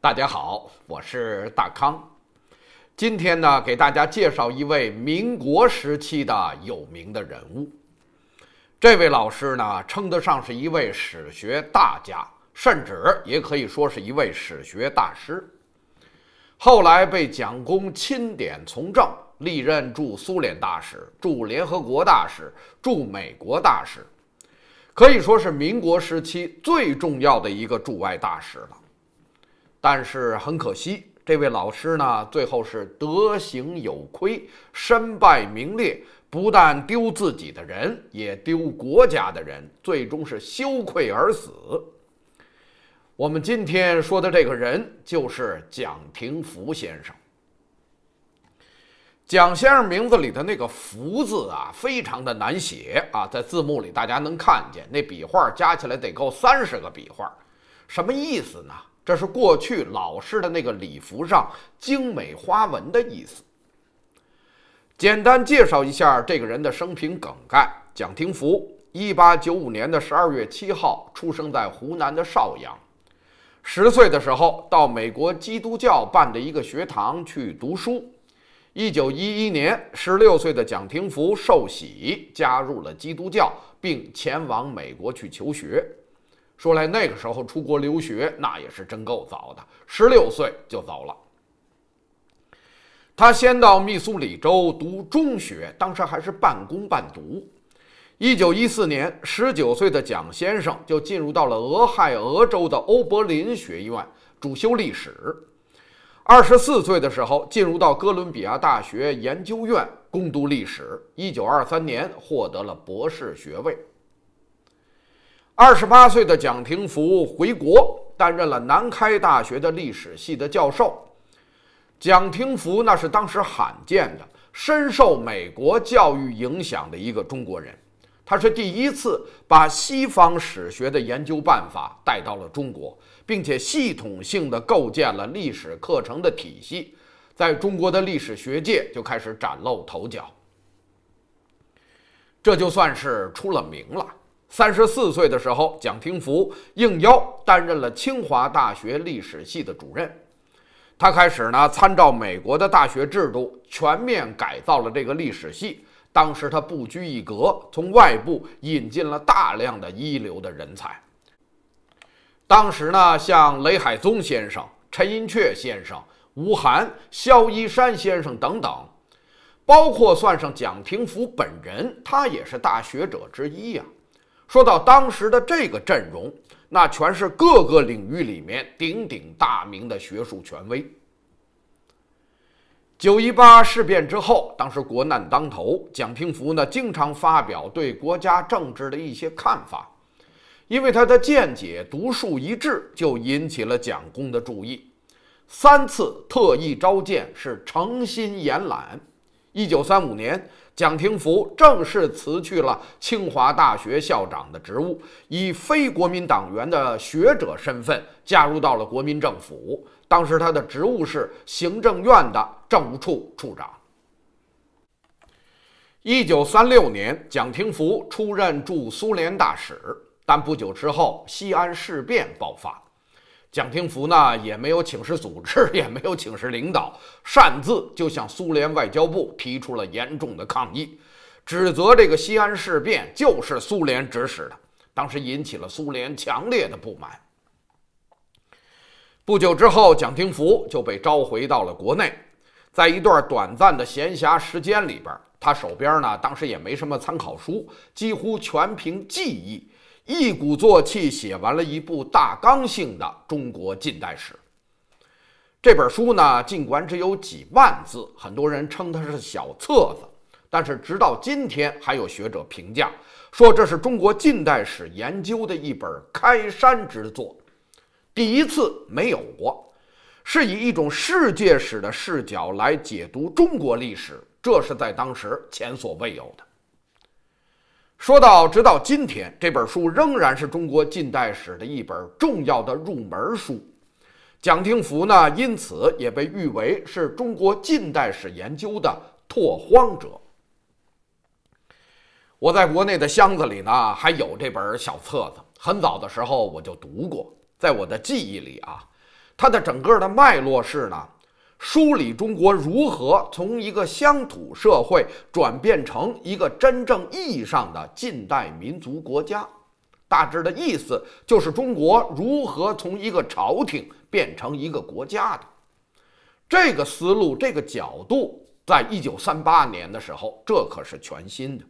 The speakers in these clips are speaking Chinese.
大家好，我是大康。今天呢，给大家介绍一位民国时期的有名的人物。这位老师呢，称得上是一位史学大家，甚至也可以说是一位史学大师。后来被蒋公钦点从政，历任驻苏联大使、驻联合国大使、驻美国大使，可以说是民国时期最重要的一个驻外大使了。但是很可惜，这位老师呢，最后是德行有亏，身败名裂，不但丢自己的人，也丢国家的人，最终是羞愧而死。我们今天说的这个人就是蒋廷福先生。蒋先生名字里的那个“福”字啊，非常的难写啊，在字幕里大家能看见，那笔画加起来得够三十个笔画，什么意思呢？这是过去老式的那个礼服上精美花纹的意思。简单介绍一下这个人的生平梗概：蒋廷福，一八九五年的十二月七号出生在湖南的邵阳，十岁的时候到美国基督教办的一个学堂去读书。一九一一年，十六岁的蒋廷福受洗，加入了基督教，并前往美国去求学。说来那个时候出国留学，那也是真够早的，十六岁就走了。他先到密苏里州读中学，当时还是半工半读。一九一四年，十九岁的蒋先生就进入到了俄亥俄州的欧柏林学院，主修历史。二十四岁的时候，进入到哥伦比亚大学研究院攻读历史。一九二三年，获得了博士学位。二十八岁的蒋廷福回国，担任了南开大学的历史系的教授。蒋廷福那是当时罕见的深受美国教育影响的一个中国人。他是第一次把西方史学的研究办法带到了中国，并且系统性的构建了历史课程的体系，在中国的历史学界就开始崭露头角，这就算是出了名了。三十四岁的时候，蒋廷福应邀担任了清华大学历史系的主任。他开始呢，参照美国的大学制度，全面改造了这个历史系。当时他不拘一格，从外部引进了大量的一流的人才。当时呢，像雷海宗先生、陈寅恪先生、吴晗、萧一山先生等等，包括算上蒋廷福本人，他也是大学者之一呀。说到当时的这个阵容，那全是各个领域里面鼎鼎大名的学术权威。九一八事变之后，当时国难当头，蒋平福呢经常发表对国家政治的一些看法，因为他的见解独树一帜，就引起了蒋公的注意，三次特意召见，是诚心延揽。一九三五年。蒋廷福正式辞去了清华大学校长的职务，以非国民党员的学者身份加入到了国民政府。当时他的职务是行政院的政务处处长。一九三六年，蒋廷福出任驻苏联大使，但不久之后，西安事变爆发。蒋廷福呢，也没有请示组织，也没有请示领导，擅自就向苏联外交部提出了严重的抗议，指责这个西安事变就是苏联指使的，当时引起了苏联强烈的不满。不久之后，蒋廷福就被召回到了国内。在一段短暂的闲暇时间里边，他手边呢，当时也没什么参考书，几乎全凭记忆。一鼓作气写完了一部大纲性的中国近代史。这本书呢，尽管只有几万字，很多人称它是小册子，但是直到今天，还有学者评价说这是中国近代史研究的一本开山之作。第一次没有过，是以一种世界史的视角来解读中国历史，这是在当时前所未有的。说到，直到今天，这本书仍然是中国近代史的一本重要的入门书。蒋廷福呢，因此也被誉为是中国近代史研究的拓荒者。我在国内的箱子里呢，还有这本小册子，很早的时候我就读过。在我的记忆里啊，它的整个的脉络是呢。梳理中国如何从一个乡土社会转变成一个真正意义上的近代民族国家，大致的意思就是中国如何从一个朝廷变成一个国家的。这个思路，这个角度，在一九三八年的时候，这可是全新的。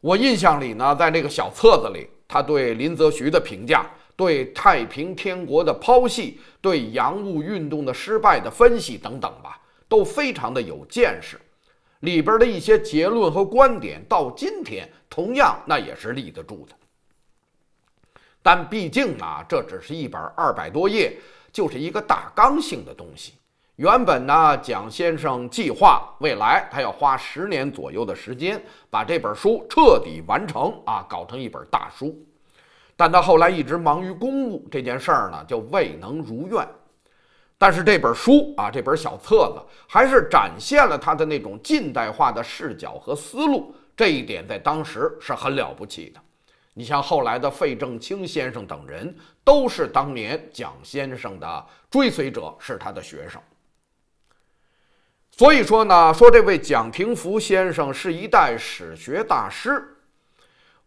我印象里呢，在那个小册子里，他对林则徐的评价。对太平天国的剖析，对洋务运动的失败的分析等等吧，都非常的有见识。里边的一些结论和观点，到今天同样那也是立得住的。但毕竟啊，这只是一本二百多页，就是一个大纲性的东西。原本呢，蒋先生计划未来他要花十年左右的时间，把这本书彻底完成啊，搞成一本大书。但他后来一直忙于公务，这件事儿呢就未能如愿。但是这本书啊，这本小册子还是展现了他的那种近代化的视角和思路，这一点在当时是很了不起的。你像后来的费正清先生等人，都是当年蒋先生的追随者，是他的学生。所以说呢，说这位蒋廷福先生是一代史学大师。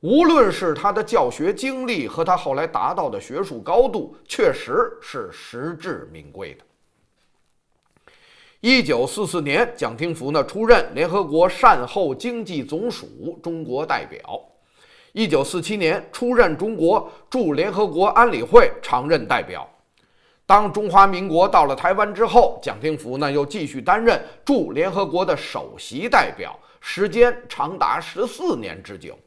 无论是他的教学经历和他后来达到的学术高度，确实是实至名归的。一九四四年，蒋廷福呢出任联合国善后经济总署中国代表；一九四七年出任中国驻联合国安理会常任代表。当中华民国到了台湾之后，蒋廷福呢又继续担任驻联合国的首席代表，时间长达十四年之久。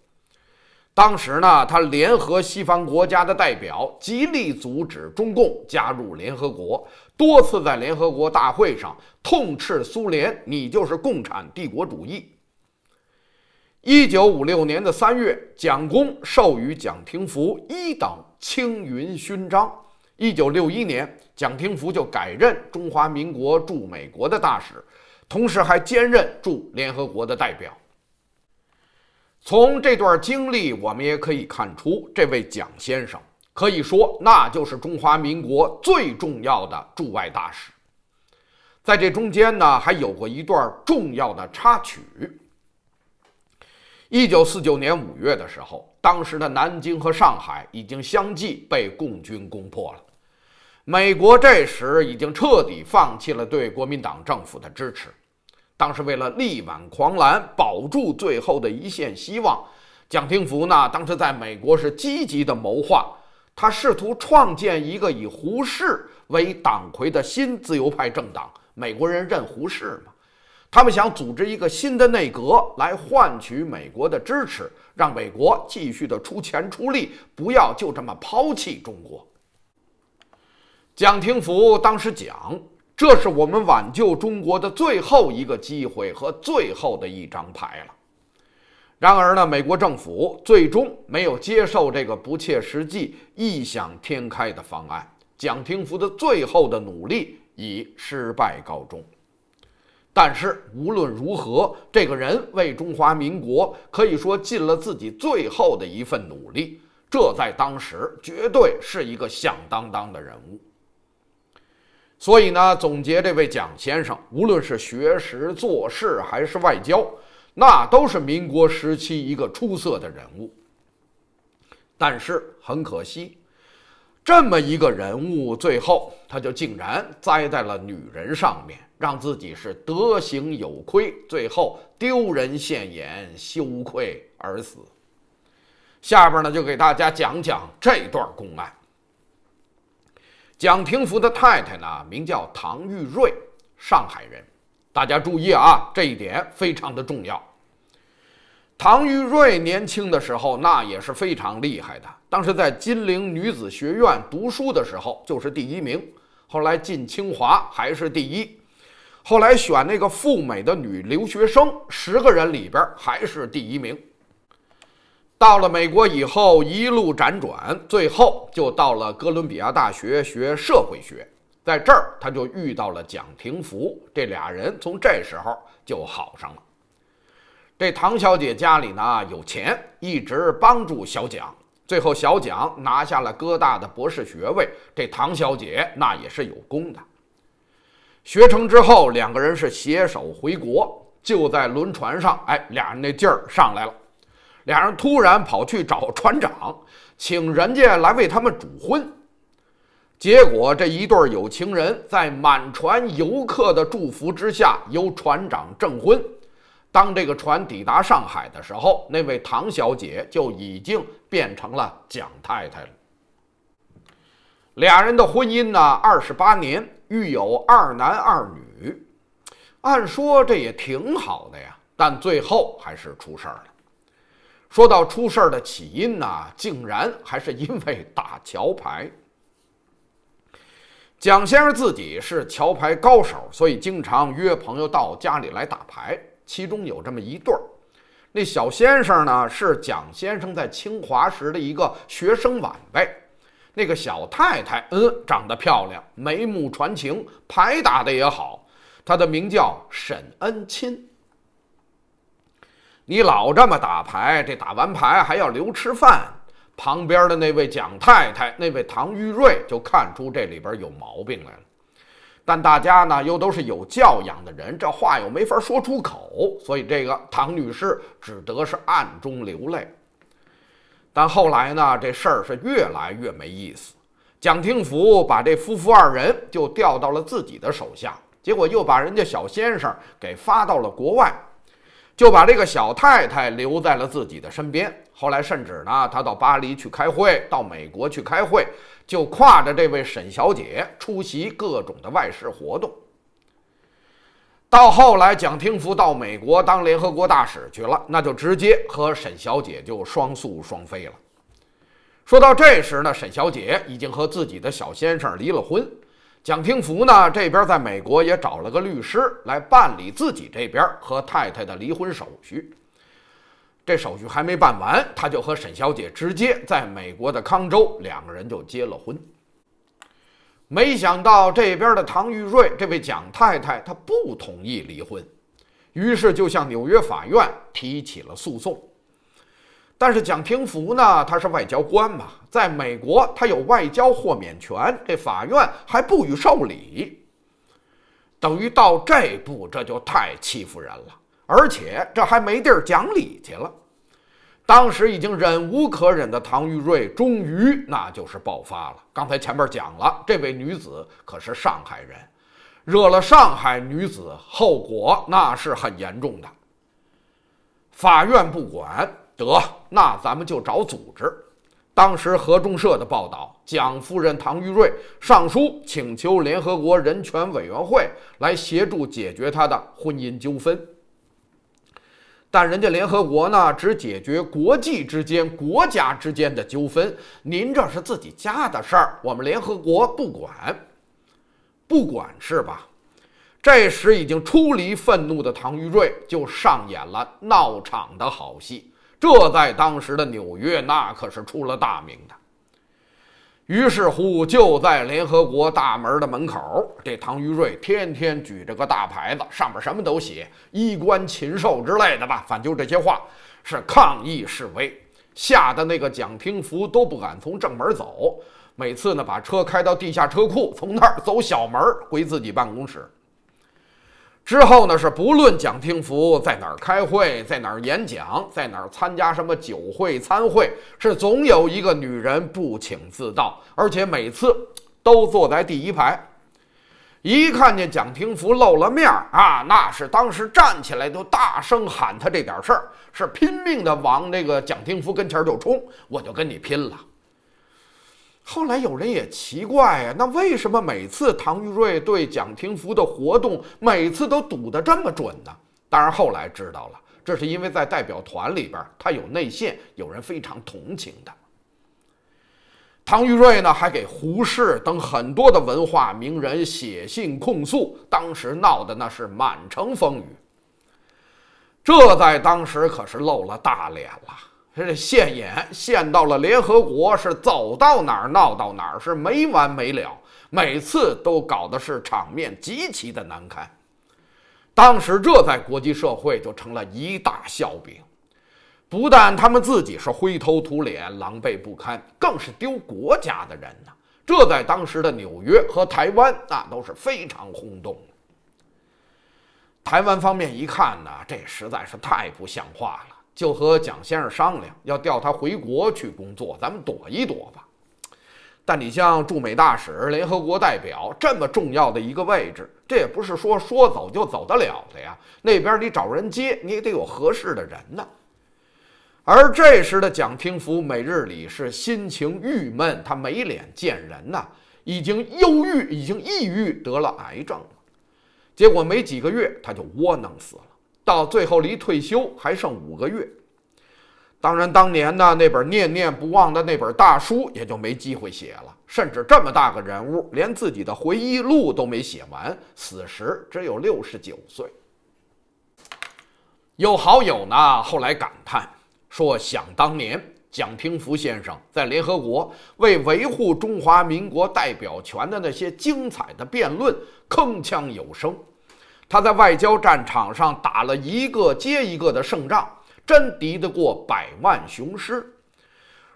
当时呢，他联合西方国家的代表，极力阻止中共加入联合国，多次在联合国大会上痛斥苏联：“你就是共产帝国主义。”一九五六年的三月，蒋公授予蒋廷福一等青云勋章。一九六一年，蒋廷福就改任中华民国驻美国的大使，同时还兼任驻联合国的代表。从这段经历，我们也可以看出，这位蒋先生可以说，那就是中华民国最重要的驻外大使。在这中间呢，还有过一段重要的插曲。一九四九年五月的时候，当时的南京和上海已经相继被共军攻破了。美国这时已经彻底放弃了对国民党政府的支持。当时为了力挽狂澜，保住最后的一线希望，蒋廷福呢，当时在美国是积极的谋划，他试图创建一个以胡适为党魁的新自由派政党。美国人认胡适嘛，他们想组织一个新的内阁来换取美国的支持，让美国继续的出钱出力，不要就这么抛弃中国。蒋廷福当时讲。这是我们挽救中国的最后一个机会和最后的一张牌了。然而呢，美国政府最终没有接受这个不切实际、异想天开的方案。蒋廷福的最后的努力以失败告终。但是无论如何，这个人为中华民国可以说尽了自己最后的一份努力。这在当时绝对是一个响当当的人物。所以呢，总结这位蒋先生，无论是学识、做事还是外交，那都是民国时期一个出色的人物。但是很可惜，这么一个人物，最后他就竟然栽在了女人上面，让自己是德行有亏，最后丢人现眼、羞愧而死。下边呢，就给大家讲讲这段公案。蒋廷福的太太呢，名叫唐玉瑞，上海人。大家注意啊，这一点非常的重要。唐玉瑞年轻的时候，那也是非常厉害的。当时在金陵女子学院读书的时候，就是第一名。后来进清华还是第一。后来选那个赴美的女留学生，十个人里边还是第一名。到了美国以后，一路辗转，最后就到了哥伦比亚大学学社会学。在这儿，他就遇到了蒋廷福，这俩人从这时候就好上了。这唐小姐家里呢有钱，一直帮助小蒋。最后，小蒋拿下了哥大的博士学位，这唐小姐那也是有功的。学成之后，两个人是携手回国，就在轮船上，哎，俩人那劲儿上来了。俩人突然跑去找船长，请人家来为他们主婚。结果这一对有情人在满船游客的祝福之下，由船长证婚。当这个船抵达上海的时候，那位唐小姐就已经变成了蒋太太了。俩人的婚姻呢，二十八年育有二男二女，按说这也挺好的呀，但最后还是出事儿了。说到出事儿的起因呢，竟然还是因为打桥牌。蒋先生自己是桥牌高手，所以经常约朋友到家里来打牌。其中有这么一对儿，那小先生呢是蒋先生在清华时的一个学生晚辈，那个小太太，嗯，长得漂亮，眉目传情，牌打得也好，他的名叫沈恩亲。你老这么打牌，这打完牌还要留吃饭。旁边的那位蒋太太，那位唐玉瑞就看出这里边有毛病来了。但大家呢又都是有教养的人，这话又没法说出口，所以这个唐女士只得是暗中流泪。但后来呢，这事儿是越来越没意思。蒋听福把这夫妇二人就调到了自己的手下，结果又把人家小先生给发到了国外。就把这个小太太留在了自己的身边。后来，甚至呢，他到巴黎去开会，到美国去开会，就挎着这位沈小姐出席各种的外事活动。到后来，蒋廷福到美国当联合国大使去了，那就直接和沈小姐就双宿双飞了。说到这时呢，沈小姐已经和自己的小先生离了婚。蒋廷福呢，这边在美国也找了个律师来办理自己这边和太太的离婚手续。这手续还没办完，他就和沈小姐直接在美国的康州两个人就结了婚。没想到这边的唐玉瑞这位蒋太太她不同意离婚，于是就向纽约法院提起了诉讼。但是蒋廷福呢？他是外交官嘛，在美国他有外交豁免权，这法院还不予受理，等于到这步这就太欺负人了，而且这还没地儿讲理去了。当时已经忍无可忍的唐玉瑞终于那就是爆发了。刚才前面讲了，这位女子可是上海人，惹了上海女子，后果那是很严重的。法院不管。得，那咱们就找组织。当时《合众社》的报道，蒋夫人唐玉瑞上书请求联合国人权委员会来协助解决她的婚姻纠纷。但人家联合国呢，只解决国际之间、国家之间的纠纷，您这是自己家的事儿，我们联合国不管，不管是吧？这时已经出离愤怒的唐玉瑞就上演了闹场的好戏。这在当时的纽约，那可是出了大名的。于是乎，就在联合国大门的门口，这唐于瑞天天举着个大牌子，上面什么都写“衣冠禽兽”之类的吧，反正就这些话，是抗议示威。吓得那个蒋廷福都不敢从正门走，每次呢，把车开到地下车库，从那儿走小门回自己办公室。之后呢，是不论蒋廷福在哪儿开会，在哪儿演讲，在哪儿参加什么酒会、餐会，是总有一个女人不请自到，而且每次都坐在第一排。一看见蒋廷福露了面儿啊，那是当时站起来都大声喊他这点事儿，是拼命的往那个蒋廷福跟前就冲，我就跟你拼了。后来有人也奇怪呀，那为什么每次唐玉瑞对蒋廷福的活动，每次都赌得这么准呢？当然后来知道了，这是因为在代表团里边他有内线，有人非常同情他。唐玉瑞呢还给胡适等很多的文化名人写信控诉，当时闹的那是满城风雨，这在当时可是露了大脸了。这现眼，现到了联合国，是走到哪儿闹到哪儿，是没完没了，每次都搞的是场面极其的难堪。当时这在国际社会就成了一大笑柄，不但他们自己是灰头土脸、狼狈不堪，更是丢国家的人呢。这在当时的纽约和台湾，那都是非常轰动台湾方面一看呢，这实在是太不像话了。就和蒋先生商量，要调他回国去工作，咱们躲一躲吧。但你像驻美大使、联合国代表这么重要的一个位置，这也不是说说走就走得了的呀。那边你找人接，你也得有合适的人呢。而这时的蒋廷福每日里是心情郁闷，他没脸见人呐，已经忧郁，已经抑郁，得了癌症了。结果没几个月，他就窝囊死了。到最后离退休还剩五个月，当然，当年呢那本念念不忘的那本大书也就没机会写了，甚至这么大个人物连自己的回忆录都没写完，死时只有六十九岁。有好友呢后来感叹说：“想当年，蒋廷福先生在联合国为维护中华民国代表权的那些精彩的辩论，铿锵有声。”他在外交战场上打了一个接一个的胜仗，真敌得过百万雄师。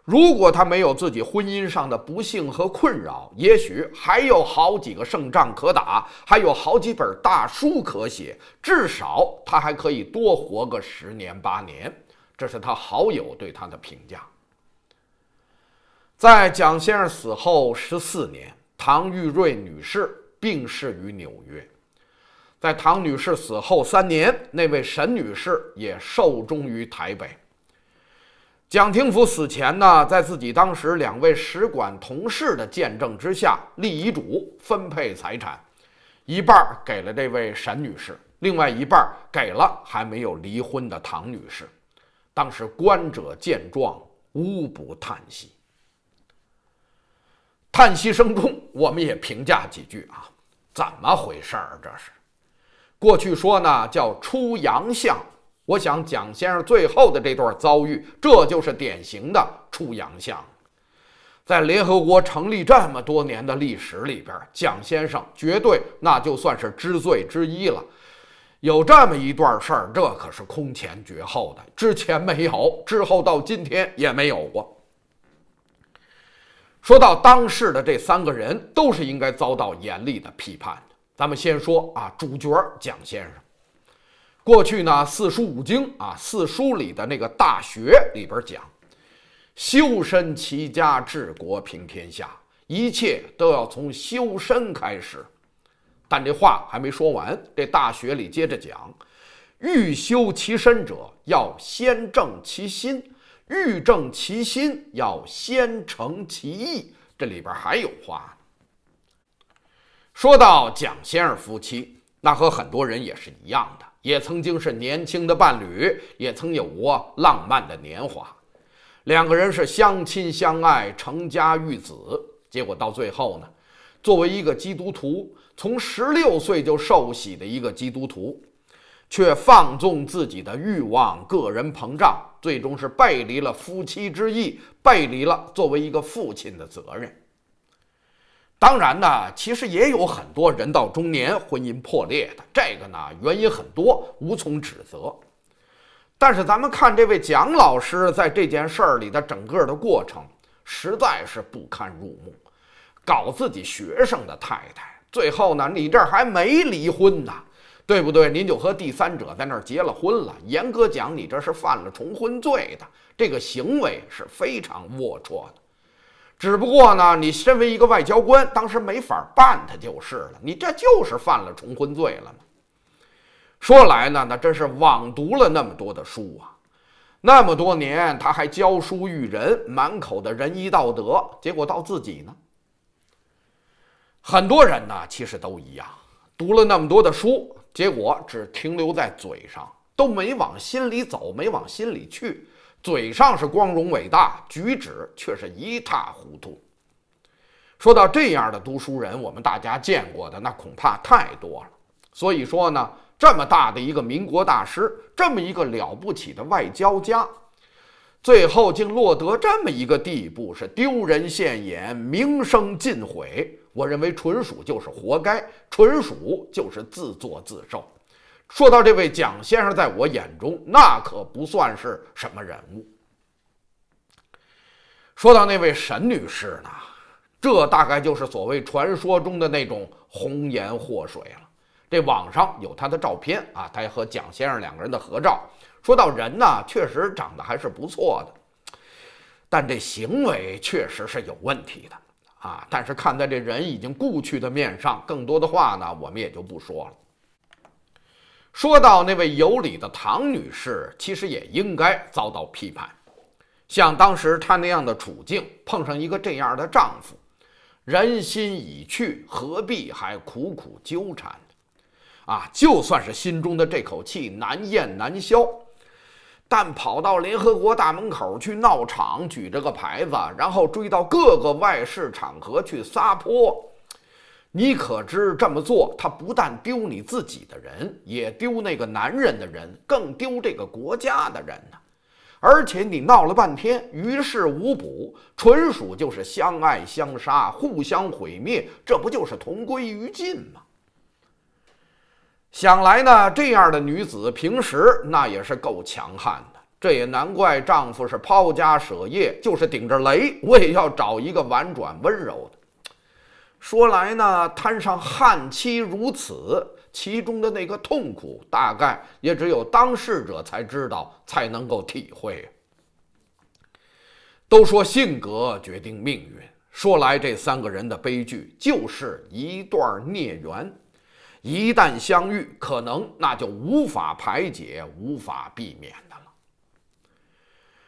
如果他没有自己婚姻上的不幸和困扰，也许还有好几个胜仗可打，还有好几本大书可写，至少他还可以多活个十年八年。这是他好友对他的评价。在蒋先生死后十四年，唐玉瑞女士病逝于纽约。在唐女士死后三年，那位沈女士也寿终于台北。蒋廷甫死前呢，在自己当时两位使馆同事的见证之下立遗嘱，分配财产，一半儿给了这位沈女士，另外一半儿给了还没有离婚的唐女士。当时观者见状，无不叹息。叹息声中，我们也评价几句啊，怎么回事儿？这是。过去说呢叫出洋相，我想蒋先生最后的这段遭遇，这就是典型的出洋相。在联合国成立这么多年的历史里边，蒋先生绝对那就算是知罪之一了。有这么一段事儿，这可是空前绝后的，之前没有，之后到今天也没有过。说到当事的这三个人，都是应该遭到严厉的批判咱们先说啊，主角蒋先生，过去呢四书五经啊，四书里的那个《大学》里边讲，修身齐家治国平天下，一切都要从修身开始。但这话还没说完，这《大学》里接着讲，欲修其身者，要先正其心；欲正其心，要先诚其意。这里边还有话。说到蒋先生夫妻，那和很多人也是一样的，也曾经是年轻的伴侣，也曾有过浪漫的年华，两个人是相亲相爱、成家育子。结果到最后呢，作为一个基督徒，从十六岁就受洗的一个基督徒，却放纵自己的欲望、个人膨胀，最终是背离了夫妻之意，背离了作为一个父亲的责任。当然呢，其实也有很多人到中年婚姻破裂的，这个呢原因很多，无从指责。但是咱们看这位蒋老师在这件事儿里的整个的过程，实在是不堪入目。搞自己学生的太太，最后呢，你这还没离婚呢，对不对？您就和第三者在那儿结了婚了。严格讲，你这是犯了重婚罪的，这个行为是非常龌龊的。只不过呢，你身为一个外交官，当时没法办他就是了。你这就是犯了重婚罪了嘛。说来呢，那真是枉读了那么多的书啊！那么多年，他还教书育人，满口的仁义道德，结果到自己呢，很多人呢其实都一样，读了那么多的书，结果只停留在嘴上，都没往心里走，没往心里去。嘴上是光荣伟大，举止却是一塌糊涂。说到这样的读书人，我们大家见过的那恐怕太多了。所以说呢，这么大的一个民国大师，这么一个了不起的外交家，最后竟落得这么一个地步，是丢人现眼，名声尽毁。我认为纯属就是活该，纯属就是自作自受。说到这位蒋先生，在我眼中那可不算是什么人物。说到那位沈女士呢，这大概就是所谓传说中的那种红颜祸水了。这网上有她的照片啊，她和蒋先生两个人的合照。说到人呢，确实长得还是不错的，但这行为确实是有问题的啊。但是看在这人已经故去的面上，更多的话呢，我们也就不说了。说到那位有理的唐女士，其实也应该遭到批判。像当时她那样的处境，碰上一个这样的丈夫，人心已去，何必还苦苦纠缠？啊，就算是心中的这口气难咽难消，但跑到联合国大门口去闹场，举着个牌子，然后追到各个外事场合去撒泼。你可知这么做，他不但丢你自己的人，也丢那个男人的人，更丢这个国家的人呢。而且你闹了半天于事无补，纯属就是相爱相杀，互相毁灭，这不就是同归于尽吗？想来呢，这样的女子平时那也是够强悍的，这也难怪丈夫是抛家舍业，就是顶着雷，我也要找一个婉转温柔的。说来呢，摊上悍妻如此，其中的那个痛苦，大概也只有当事者才知道，才能够体会。都说性格决定命运，说来这三个人的悲剧就是一段孽缘，一旦相遇，可能那就无法排解，无法避免的了。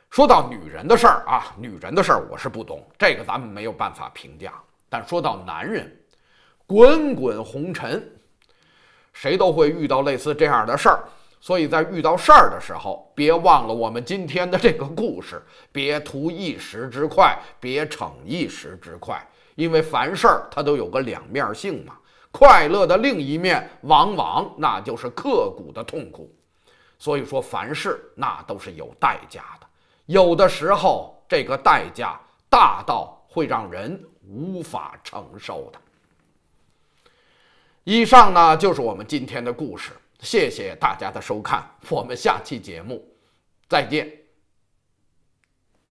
说到女人的事儿啊，女人的事儿我是不懂，这个咱们没有办法评价。但说到男人，滚滚红尘，谁都会遇到类似这样的事儿。所以在遇到事儿的时候，别忘了我们今天的这个故事，别图一时之快，别逞一时之快，因为凡事儿它都有个两面性嘛。快乐的另一面，往往那就是刻骨的痛苦。所以说，凡事那都是有代价的，有的时候这个代价大到会让人。无法承受的。以上呢，就是我们今天的故事。谢谢大家的收看，我们下期节目再见。